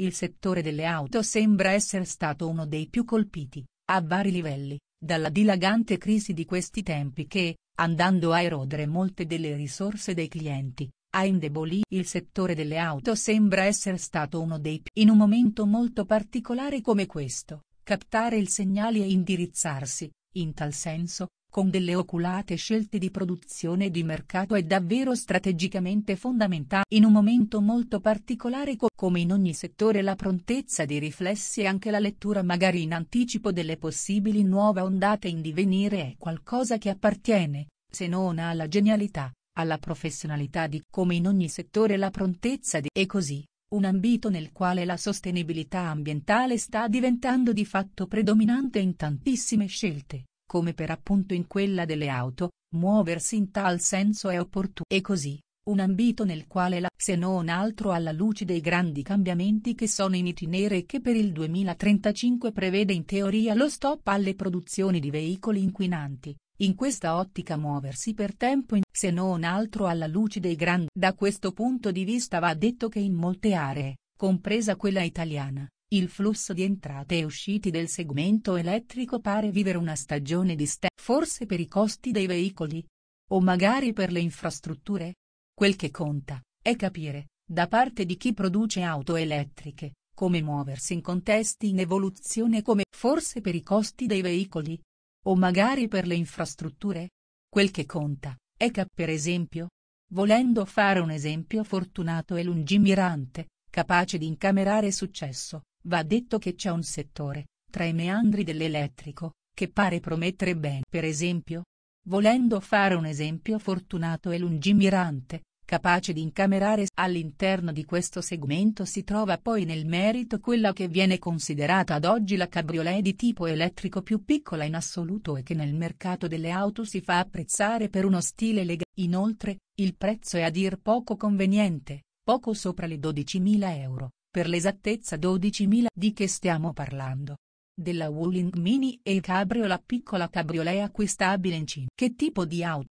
Il settore delle auto sembra essere stato uno dei più colpiti, a vari livelli, dalla dilagante crisi di questi tempi che, andando a erodere molte delle risorse dei clienti, ha indebolito il settore delle auto sembra essere stato uno dei più in un momento molto particolare come questo, captare il segnale e indirizzarsi, in tal senso, con delle oculate scelte di produzione e di mercato è davvero strategicamente fondamentale. In un momento molto particolare come in ogni settore la prontezza di riflessi e anche la lettura magari in anticipo delle possibili nuove ondate in divenire è qualcosa che appartiene, se non alla genialità, alla professionalità di come in ogni settore la prontezza di e così. Un ambito nel quale la sostenibilità ambientale sta diventando di fatto predominante in tantissime scelte come per appunto in quella delle auto, muoversi in tal senso è opportuno. E così, un ambito nel quale la, se non altro alla luce dei grandi cambiamenti che sono in itinere e che per il 2035 prevede in teoria lo stop alle produzioni di veicoli inquinanti, in questa ottica muoversi per tempo in, se non altro alla luce dei grandi. Da questo punto di vista va detto che in molte aree, compresa quella italiana, il flusso di entrate e usciti del segmento elettrico pare vivere una stagione di ste, forse per i costi dei veicoli? O magari per le infrastrutture? Quel che conta, è capire, da parte di chi produce auto elettriche, come muoversi in contesti in evoluzione come, forse per i costi dei veicoli? O magari per le infrastrutture? Quel che conta, è cap per esempio? Volendo fare un esempio fortunato e lungimirante, capace di incamerare successo, Va detto che c'è un settore, tra i meandri dell'elettrico, che pare promettere bene. Per esempio? Volendo fare un esempio fortunato e lungimirante, capace di incamerare all'interno di questo segmento si trova poi nel merito quella che viene considerata ad oggi la cabriolet di tipo elettrico più piccola in assoluto e che nel mercato delle auto si fa apprezzare per uno stile legale. Inoltre, il prezzo è a dir poco conveniente, poco sopra le 12.000 euro, per l'esattezza 12.000 di che stiamo parlando. Della Wuling Mini e il Cabrio la piccola cabriolet acquistabile in Cina. Che tipo di auto?